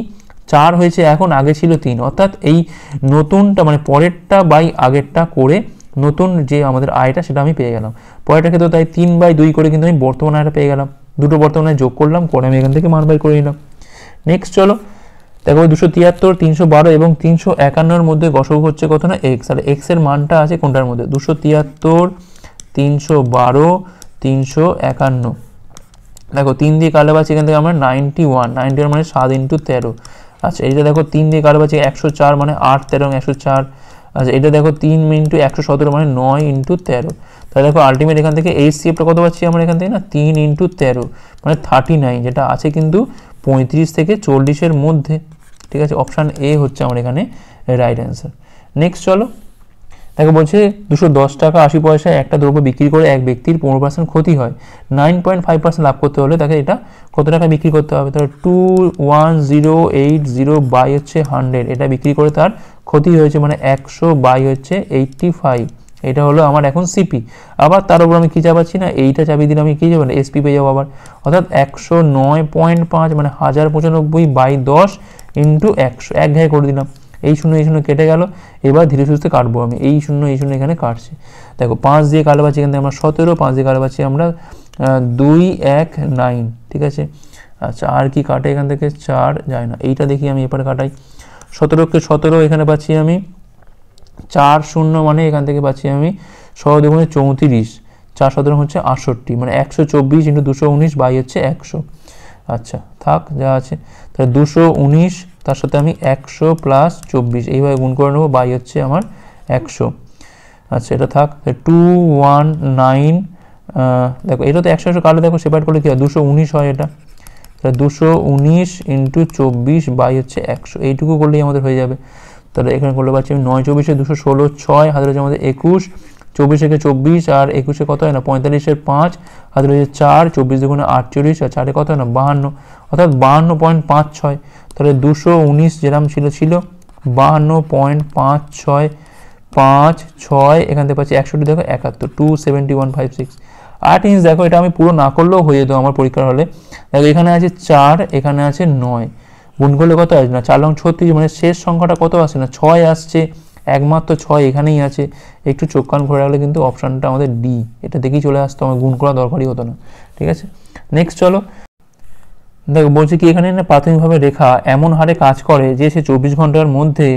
চার হয়েছে এখন আগে ছিল তিন অর্থাৎ এই নতুনটা মানে পরেরটা বাই আগেরটা করে নতুন যে আমাদের আয়টা সেটা আমি পেয়ে গেলাম পরেরটা ক্ষেত্রে তাই তিন বাই দুই করে কিন্তু আমি বর্তমান আয়টা পেয়ে গেলাম দুটো বর্তমানে যোগ করলাম করে আমি এখান থেকে মান বাই করে নিলাম নেক্সট চলো দেখো দুশো তিয়াত্তর তিনশো বারো এবং তিনশো একান্নর মধ্যে গসক হচ্ছে কত না এক্স আর এক্সের মানটা আছে কোনটার মধ্যে দুশো তিয়াত্তর তিনশো বারো তিনশো একান্ন দেখো তিন দিয়ে কালে পাচ্ছি এখান থেকে আমরা নাইনটি ওয়ান নাইনটি ওয়ান মানে সাত ইন্টু তেরো আচ্ছা এটা দেখো তিন দিয়ে কালে পাচ্ছি একশো চার মানে আট তেরো একশো চার আচ্ছা এটা দেখো তিন ইন্টু একশো সতেরো মানে নয় ইন্টু তেরো তাহলে দেখো আলটিমেট এখান থেকে এইচ সিএফটা কত পাচ্ছি আমরা এখান থেকে না তিন ইন্টু তেরো মানে থার্টি নাইন যেটা আছে কিন্তু পঁয়ত্রিশ থেকে চল্লিশের মধ্যে ঠিক আছে অপশান এ হচ্ছে আমার এখানে রাইট অ্যান্সার নেক্সট চলো তাকে বলছে দুশো দশ টাকা আশি পয়সায় একটা দ্রব্য বিক্রি করে এক ব্যক্তির পনেরো পার্সেন্ট ক্ষতি হয় নাইন পয়েন্ট ফাইভ পার্সেন্ট লাভ করতে হলে তাকে এটা কত টাকা বিক্রি করতে হবে তাহলে two one zero eight zero by হচ্ছে হান্ড্রেড এটা বিক্রি করে তার ক্ষতি হয়েছে মানে একশো বাই হচ্ছে এইটটি ফাইভ এটা হলো আমার এখন সিপি আবার তার উপর আমি কী চাপাচ্ছি না এইটা চাপিয়ে দিলে আমি কী যাবো না এসপি পেয়ে যাবো আবার অর্থাৎ একশো নয় পয়েন্ট পাঁচ মানে হাজার পঁচানব্বই বাই দশ ইন্টু একশো এক ঘায়ে করে দিলাম এই শূন্য এই শূন্য কেটে গেল এবার ধীরে সুস্থে কাটবো আমি এই শূন্য এই শূন্য এখানে কাটছি দেখো পাঁচ দিয়ে কাটবাচ্ছি এখান থেকে আমরা সতেরো পাঁচ দিয়ে কাটবাচ্ছি আমরা দুই এক নাইন ঠিক আছে আচ্ছা আর কি কাটে এখান থেকে চার যায় না এইটা দেখি আমি এপারে কাটাই সতেরোকে সতেরো এখানে পাচ্ছি আমি চার শূন্য মানে এখান থেকে পাচ্ছি আমি সহ দুগুণে চৌত্রিশ চার সতেরো হচ্ছে আটষট্টি মানে একশো চব্বিশ ইন্টু দুশো উনিশ বাই হচ্ছে একশো আচ্ছা থাক যা আছে তাহলে দুশো উনিশ তার সাথে আমি একশো প্লাস চব্বিশ এইভাবে গুণ করে নেবো বাই হচ্ছে আমার একশো আচ্ছা এটা থাক টু ওয়ান নাইন দেখো এটা তো একশো একশো কালে দেখো সেপারেট করলে কী হয় দুশো উনিশ হয় এটা তাহলে দুশো উনিশ ইন্টু চব্বিশ বাই হচ্ছে একশো এইটুকু করলেই আমাদের হয়ে যাবে তাহলে এখানে করলে পারছি আমি নয় চব্বিশে দুশো ষোলো ছয় হাজার হচ্ছে আমাদের একুশ চব্বিশ একে চব্বিশ আর একুশে কত হয় না পঁয়তাল্লিশের পাঁচ আর রয়েছে চার চব্বিশ দুগুণে আটচল্লিশ আর চারে কত হয় না বাহান্ন অর্থাৎ বাহান্ন পয়েন্ট পাঁচ ছয় তাহলে দুশো উনিশ যেরকম ছিল ছিল বাহান্ন পয়েন্ট পাঁচ ছয় পাঁচ ছয় এখান থেকে পাচ্ছি একশোটি দেখো একাত্তর two seventy one five six আট ইঞ্চ দেখো এটা আমি পুরো না করলেও হয়ে যেত আমার পরীক্ষার হলে দেখো এখানে আছে চার এখানে আছে নয় গুণ করলে কত আসবে না চার লং ছত্রিশ মানে শেষ সংখ্যাটা কত আসে না ছয় আসছে একমাত্র ছয় এখানেই আছে একটু চোখ কান ঘোরা রাখলে কিন্তু অপশানটা আমাদের ডি এটা দেখেই চলে আসতো আমার গুণ করা দরকারই হতো না ঠিক আছে নেক্সট চলো দেখো বলছে কি এখানে না প্রাথমিকভাবে রেখা এমন হারে কাজ করে যে সে চব্বিশ ঘন্টার মধ্যে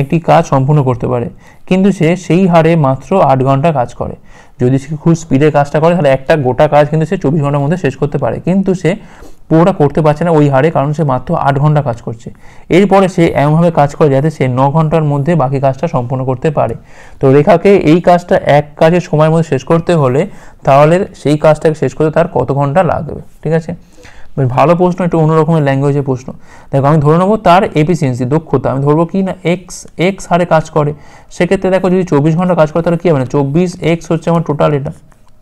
একটি কাজ সম্পূর্ণ করতে পারে কিন্তু সে সেই হারে মাত্র আট ঘন্টা কাজ করে যদি সে খুব স্পিডে কাজটা করে তাহলে একটা গোটা কাজ কিন্তু সে চব্বিশ ঘন্টার মধ্যে শেষ করতে পারে কিন্তু সে পুরোটা করতে পারছে না ওই হারে কারণ সে মাত্র আট ঘন্টা কাজ করছে এরপরে সে এমনভাবে কাজ করে যাতে সে ন ঘন্টার মধ্যে বাকি কাজটা সম্পূর্ণ করতে পারে তো রেখাকে এই কাজটা এক কাজের সময়ের মধ্যে শেষ করতে হলে তাহলে সেই কাজটাকে শেষ করতে তার কত ঘন্টা লাগবে ঠিক আছে বেশ ভালো প্রশ্ন একটু অন্যরকমের ল্যাঙ্গুয়েজের প্রশ্ন দেখো আমি ধরে নেবো তার এফিসিয়েন্সি দক্ষতা আমি ধরবো কি না এক্স এক্স হারে কাজ করে সেক্ষেত্রে দেখো যদি চব্বিশ ঘন্টা কাজ করে তাহলে কী হবে না চব্বিশ এক্স হচ্ছে আমার টোটাল এটা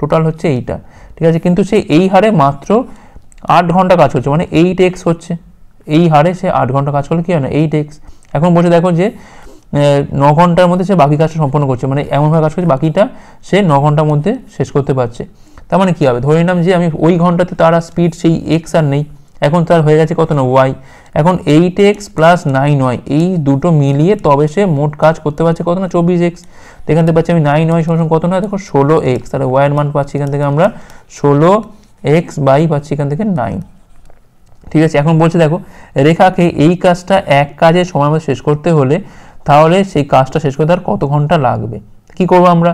টোটাল হচ্ছে এইটা ঠিক আছে কিন্তু সে এই হারে মাত্র আট ঘন্টা কাজ করছে মানে এইট এক্স হচ্ছে এই হারে সে আট ঘন্টা কাজ করলে কী হয় না এইট এক্স এখন বসে দেখো যে ন ঘন্টার মধ্যে সে বাকি কাজটা সম্পন্ন করছে মানে এমনভাবে কাজ করছে বাকিটা সে ন ঘন্টার মধ্যে শেষ করতে পারছে তার মানে কী হবে ধরে নিলাম যে আমি ওই ঘন্টাতে তার আর স্পিড সেই এক্স আর নেই এখন তার হয়ে গেছে কত না ওয়াই এখন eight x plus nine y এই দুটো মিলিয়ে তবে সে মোট কাজ করতে পারছে কত না চব্বিশ এক্স এখান থেকে পাচ্ছি আমি নাইন ওয়াই সমান কত না দেখো ষোলো এক্স তাহলে ওয়াইয়ের মান পাচ্ছি এখান থেকে আমরা ষোলো এক্স বাই পাচ্ছি এখান থেকে নাইন ঠিক আছে এখন বলছে দেখো রেখাকে এই কাজটা এক কাজে সময়মতো শেষ করতে হলে তাহলে সেই কাজটা শেষ করতে আর কত ঘন্টা লাগবে কি করব আমরা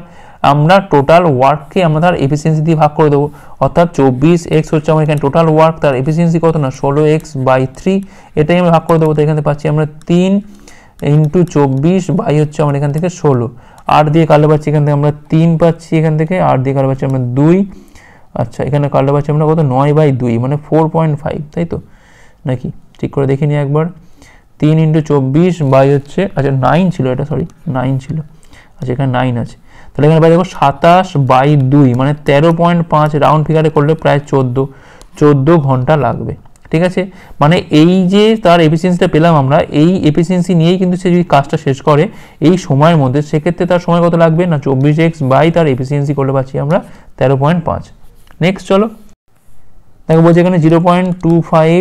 আমরা টোটাল ওয়ার্ককে আমরা তার এফিসিয়েন্সি দিয়ে ভাগ করে দেবো অর্থাৎ চব্বিশ এক্স হচ্ছে আমার এখানে টোটাল ওয়ার্ক তার এফিসিয়েন্সি কত না ষোলো এক্স বাই থ্রি এটাই আমরা ভাগ করে দেবো তো এখানে পাচ্ছি আমরা তিন ইন্টু চব্বিশ বাই হচ্ছে আমার এখান থেকে ষোলো আট দিয়ে কালো পাচ্ছি এখান থেকে আমরা তিন পাচ্ছি এখান থেকে আট দিয়ে কালো পাচ্ছি আমরা দুই আচ্ছা এখানে পাচ্ছি আমরা কত নয় বাই দুই মানে ফোর পয়েন্ট ফাইভ তাই তো নাকি ঠিক করে দেখিনি একবার তিন ইন্টু চব্বিশ বাই হচ্ছে আচ্ছা নাইন ছিল এটা সরি নাইন ছিল আচ্ছা এখানে নাইন আছে তাহলে এখানে ভাই দেখো সাতাশ বাই দুই মানে তেরো পয়েন্ট পাঁচ রাউন্ড ফিগারে করলে প্রায় চোদ্দো চোদ্দো ঘন্টা লাগবে ঠিক আছে মানে এই যে তার এফিসিয়েন্সিটা পেলাম আমরা এই এফিসিয়েন্সি নিয়েই কিন্তু সে যদি কাজটা শেষ করে এই সময়ের মধ্যে সেক্ষেত্রে তার সময় কত লাগবে না চব্বিশ এক্স বাই তার এফিসিয়েন্সি করলে পাচ্ছি আমরা তেরো পয়েন্ট পাঁচ নেক্সট চলো দেখো বলছি এখানে zero point two five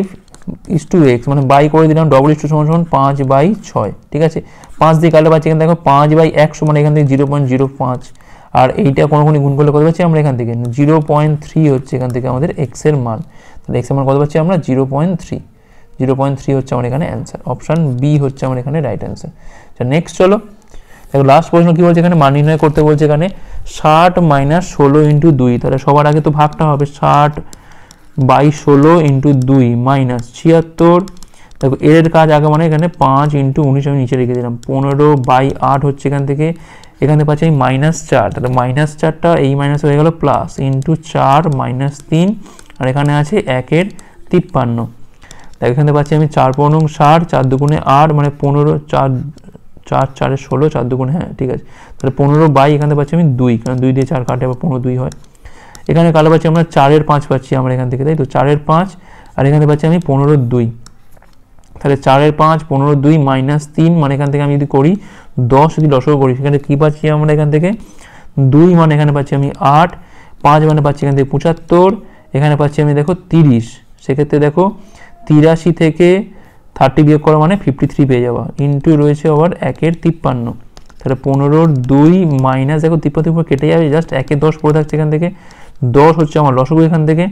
is to x মানে বাই করে দিলাম ডবল ইস টু সমান সমান পাঁচ বাই ছয় ঠিক আছে পাঁচ দিয়ে কাটলে পাচ্ছি এখানে দেখো পাঁচ বাই একশো মানে এখান থেকে জিরো পয়েন্ট জিরো পাঁচ আর এইটা কোনো কোনো গুণ করলে কত পাচ্ছি আমরা এখান থেকে জিরো পয়েন্ট থ্রি হচ্ছে এখান থেকে আমাদের এক্সের মান তাহলে এক্সের মান কত পাচ্ছি আমরা zero point three zero point three হচ্ছে আমার এখানে অ্যান্সার অপশান বি হচ্ছে আমার এখানে রাইট অ্যান্সার আচ্ছা নেক্সট চলো দেখো লাস্ট প্রশ্ন কি বলছে এখানে মান নির্ণয় করতে বলছে এখানে ষাট মাইনাস ষোলো ইন্টু দুই তাহলে সবার আগে তো ভাগটা হবে ষাট বাই ষোলো ইন্টু দুই মাইনাস ছিয়াত্তর দেখো এর কাজ আগে মানে এখানে পাঁচ ইন্টু উনিশ আমি নিচে রেখেছিলাম দিলাম পনেরো বাই আট হচ্ছে এখান থেকে এখানে পাচ্ছি আমি মাইনাস চার তাহলে মাইনাস চারটা এই মাইনাস হয়ে গেল প্লাস ইন্টু চার মাইনাস তিন আর এখানে আছে একের তিপ্পান্ন দেখো এখানে পাচ্ছি আমি চার পনেরো ষাট চার দুগুণে আট মানে পনেরো চার চার চারের ষোলো চার দুগুণ হ্যাঁ ঠিক আছে তাহলে পনেরো বাই এখানে পাচ্ছি আমি দুই কারণ দুই দিয়ে চার কাটে আবার পনেরো দুই হয় এখানে কালো পাচ্ছি আমরা চারের পাঁচ পাচ্ছি আমরা এখান থেকে তাই তো চারের পাঁচ আর এখানে পাচ্ছি আমি পনেরো দুই তাহলে চারের পাঁচ পনেরো দুই মাইনাস তিন মানে এখান থেকে আমি যদি করি দশ যদি দশও করি সেখানে কী পাচ্ছি আমরা এখান থেকে দুই মানে এখানে পাচ্ছি আমি আট পাঁচ মানে পাচ্ছি এখান থেকে পঁচাত্তর এখানে পাচ্ছি আমি দেখো তিরিশ সেক্ষেত্রে দেখো তিরাশি থেকে থার্টি বিয়োগ করা মানে ফিফটি থ্রি পেয়ে যাওয়া ইন্টু রয়েছে আবার একের তিপ্পান্ন তাহলে পনেরোর দুই মাইনাস এখন তিপ্পান্ন তিপ্পান্ন কেটে যাবে জাস্ট একে দশ পড়ে থাকছে এখান থেকে দশ হচ্ছে আমার লসগু এখান থেকে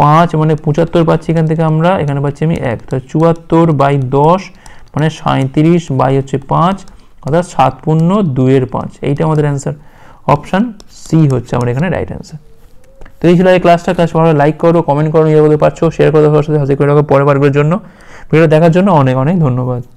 পাঁচ মানে পঁচাত্তর পাচ্ছি এখান থেকে আমরা এখানে পাচ্ছি আমি এক তাহলে চুয়াত্তর বাই দশ মানে সাঁত্রিশ বাই হচ্ছে পাঁচ অর্থাৎ সাত পূর্ণ দুইয়ের পাঁচ এইটা আমাদের অ্যান্সার অপশান সি হচ্ছে আমার এখানে রাইট অ্যান্সার তো এই ছিল এই ক্লাসটা ক্লাস ভালো লাইক করো কমেন্ট করো নিজের বলতে পারছো শেয়ার করো সবার সাথে হাজির করে রাখো পরের বারগুলোর জন্য ভিডিও দেখার জন্য অনেক অনেক ধন্যবাদ